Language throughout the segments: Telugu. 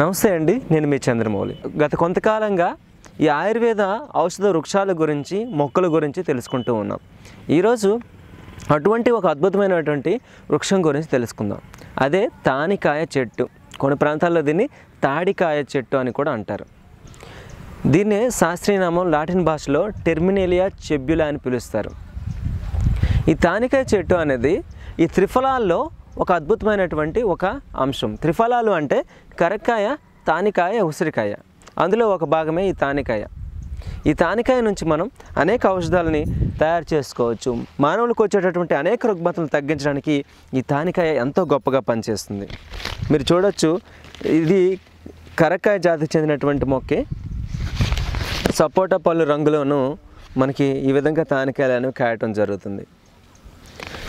నమస్తే అండి నేను మీ చంద్రమౌళి గత కొంతకాలంగా ఈ ఆయుర్వేద ఔషధ వృక్షాల గురించి మొక్కల గురించి తెలుసుకుంటూ ఉన్నాం ఈరోజు అటువంటి ఒక అద్భుతమైనటువంటి వృక్షం గురించి తెలుసుకుందాం అదే తానికాయ చెట్టు కొన్ని ప్రాంతాల్లో దీన్ని తాడికాయ చెట్టు అని కూడా అంటారు దీన్నే శాస్త్రీయనామం లాటిన్ భాషలో టెర్మినేలియా చెబ్యులా అని పిలుస్తారు ఈ తానికాయ చెట్టు అనేది ఈ త్రిఫలాల్లో ఒక అద్భుతమైనటువంటి ఒక అంశం త్రిఫలాలు అంటే కరక్కాయ తానికాయ ఉసిరికాయ అందులో ఒక భాగమే ఈ తానికాయ ఈ తానికాయ నుంచి మనం అనేక ఔషధాలని తయారు చేసుకోవచ్చు మానవులకు వచ్చేటటువంటి అనేక రుగ్మతలు తగ్గించడానికి ఈ తానికాయ ఎంతో గొప్పగా పనిచేస్తుంది మీరు చూడొచ్చు ఇది కరక్కాయ జాతికి చెందినటువంటి మొక్కే సపోటా పళ్ళు రంగులోనూ మనకి ఈ విధంగా తానికాయలను కాయటం జరుగుతుంది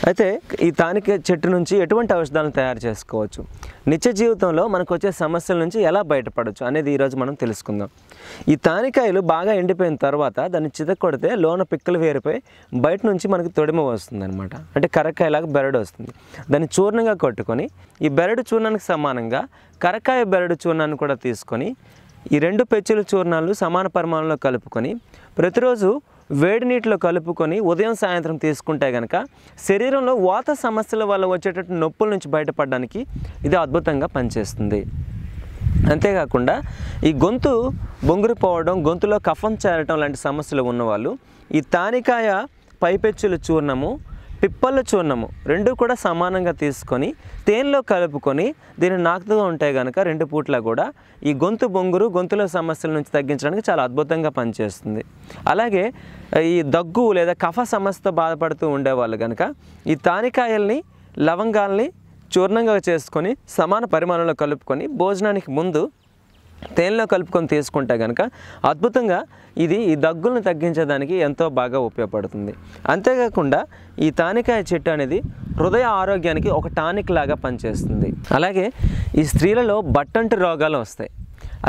అయితే ఈ తానిక చెట్టు నుంచి ఎటువంటి ఔషధాలను తయారు చేసుకోవచ్చు నిత్య జీవితంలో మనకు వచ్చే సమస్యల నుంచి ఎలా బయటపడవచ్చు అనేది ఈరోజు మనం తెలుసుకుందాం ఈ తానికాయలు బాగా ఎండిపోయిన తర్వాత దాన్ని చితక్కొడితే లోన పిక్కలు వేరిపోయి బయట నుంచి మనకు తొడిమ వస్తుందన్నమాట అంటే కరక్కాయలాగా బెరడు వస్తుంది దాన్ని చూర్ణంగా కొట్టుకొని ఈ బెరడు చూర్ణానికి సమానంగా కరకాయ బెరడు చూర్ణాన్ని కూడా తీసుకొని ఈ రెండు పెచ్చుల చూర్ణాలు సమాన పరిమాణంలో కలుపుకొని ప్రతిరోజు వేడి నీటిలో కలుపుకొని ఉదయం సాయంత్రం తీసుకుంటే కనుక శరీరంలో వాత సమస్యల వల్ల వచ్చేటట్టు నొప్పుల నుంచి బయటపడడానికి ఇది అద్భుతంగా పనిచేస్తుంది అంతేకాకుండా ఈ గొంతు బొంగురిపోవడం గొంతులో కఫం చేరటం లాంటి సమస్యలు ఉన్నవాళ్ళు ఈ తానికాయ పైపెచ్చుల చూర్ణము పిప్పల చూర్ణము రెండు కూడా సమానంగా తీసుకొని తేనెలో కలుపుకొని దీన్ని నాకుతూ ఉంటాయి కనుక రెండు పూట్ల కూడా ఈ గొంతు బొంగురు గొంతుల సమస్యల నుంచి తగ్గించడానికి చాలా అద్భుతంగా పనిచేస్తుంది అలాగే ఈ దగ్గు లేదా కఫ సమస్యతో బాధపడుతూ ఉండేవాళ్ళు కనుక ఈ తానికాయల్ని లవంగాల్ని చూర్ణంగా చేసుకొని సమాన పరిమాణంలో కలుపుకొని భోజనానికి ముందు తేనెలో కలుపుకొని తీసుకుంటే కనుక అద్భుతంగా ఇది ఈ దగ్గులను తగ్గించడానికి ఎంతో బాగా ఉపయోగపడుతుంది అంతేకాకుండా ఈ తానికాయ చెట్టు అనేది హృదయ ఆరోగ్యానికి ఒక టానిక్ లాగా పనిచేస్తుంది అలాగే ఈ స్త్రీలలో బట్టంటి రోగాలు వస్తాయి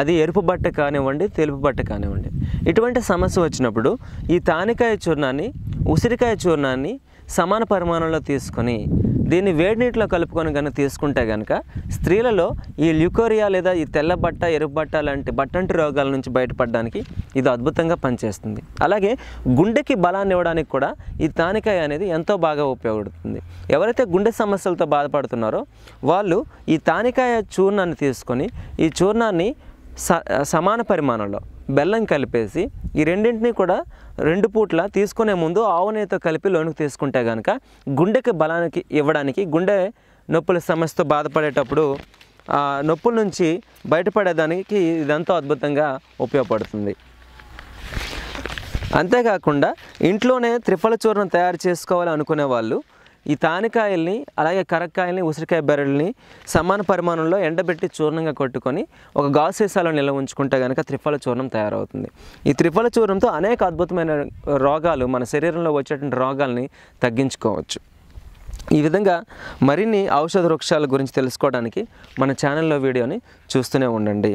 అది ఎరుపు బట్ట కానివ్వండి తెలుపు బట్ట కానివ్వండి ఇటువంటి సమస్య వచ్చినప్పుడు ఈ తానికాయ చూర్ణాన్ని ఉసిరికాయ చూర్ణాన్ని సమాన పరిమాణంలో తీసుకొని దీన్ని వేడి నీటిలో కలుపుకొని కనుక తీసుకుంటే కనుక స్త్రీలలో ఈ ల్యూకోరియా లేదా ఈ తెల్ల బట్ట ఎరుపు బట్ట లాంటి బట్టంటి రోగాల నుంచి బయటపడడానికి ఇది అద్భుతంగా పనిచేస్తుంది అలాగే గుండెకి బలాన్ని ఇవ్వడానికి కూడా ఈ తానికాయ అనేది ఎంతో బాగా ఉపయోగపడుతుంది ఎవరైతే గుండె సమస్యలతో బాధపడుతున్నారో వాళ్ళు ఈ తానికాయ చూర్ణాన్ని తీసుకొని ఈ చూర్ణాన్ని స సమాన పరిమాణంలో బెల్లం కలిపేసి ఈ రెండింటినీ కూడా రెండు పూట్ల తీసుకునే ముందు ఆవు నెయ్యితో కలిపి లోనికి తీసుకుంటే కనుక గుండెకి బలానికి ఇవ్వడానికి గుండె నొప్పుల సమస్యతో బాధపడేటప్పుడు నొప్పుల నుంచి బయటపడేదానికి ఇదంతా అద్భుతంగా ఉపయోగపడుతుంది అంతేకాకుండా ఇంట్లోనే త్రిఫల చూర్ణం తయారు చేసుకోవాలి అనుకునే వాళ్ళు ఈ తానికాయల్ని అలాగే కరక్కాయల్ని ఉసిరికాయ బెర్రెల్ని సమాన పరిమాణంలో ఎండబెట్టి చూర్ణంగా కొట్టుకొని ఒక గాజు సీసాలో నిల్వ ఉంచుకుంటే కనుక త్రిఫల చూర్ణం తయారవుతుంది ఈ త్రిఫల చూర్ణంతో అనేక అద్భుతమైన రోగాలు మన శరీరంలో వచ్చేటువంటి రోగాల్ని తగ్గించుకోవచ్చు ఈ విధంగా మరిన్ని ఔషధ వృక్షాల గురించి తెలుసుకోవడానికి మన ఛానల్లో వీడియోని చూస్తూనే ఉండండి